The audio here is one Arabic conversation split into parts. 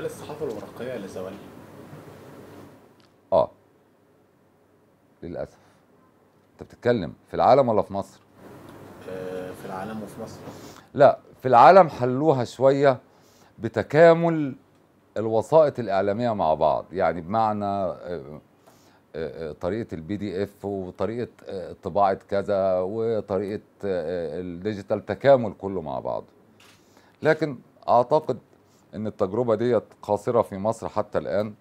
هل الصحافه الورقيه لزوال؟ اه للاسف انت بتتكلم في العالم ولا في مصر؟ آه، في العالم وفي مصر لا في العالم حلوها شويه بتكامل الوسائط الاعلاميه مع بعض يعني بمعنى آه، آه، طريقه البي دي اف وطريقه طباعه كذا وطريقه الديجيتال تكامل كله مع بعض لكن اعتقد ان التجربه ديت قاصره في مصر حتى الان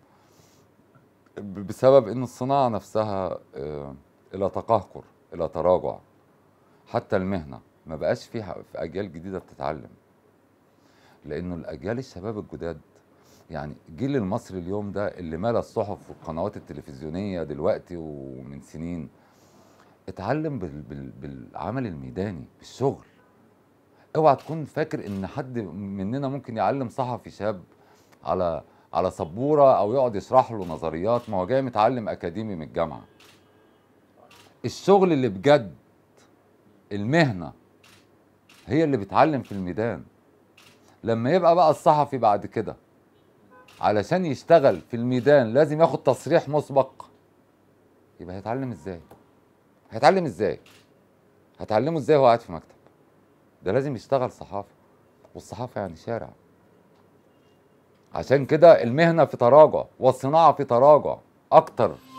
بسبب ان الصناعه نفسها آه، الى تقهقر الى تراجع حتى المهنه ما بقاش فيها في اجيال جديده بتتعلم لانه الاجيال الشباب الجداد يعني جيل المصري اليوم ده اللي مال الصحف والقنوات التلفزيونيه دلوقتي ومن سنين اتعلم بالعمل الميداني بالشغل اوعى تكون فاكر ان حد مننا ممكن يعلم صحفي شاب على على سبوره او يقعد يشرح له نظريات ما هو جاي متعلم اكاديمي من الجامعه الشغل اللي بجد المهنه هي اللي بتعلم في الميدان لما يبقى بقى الصحفي بعد كده علشان يشتغل في الميدان لازم ياخد تصريح مسبق يبقى هيتعلم ازاي هيتعلم ازاي هتعلمه ازاي وهو قاعد في مكتب ده لازم يشتغل صحافي والصحافه يعني شارع عشان كده المهنه في تراجع والصناعه في تراجع اكتر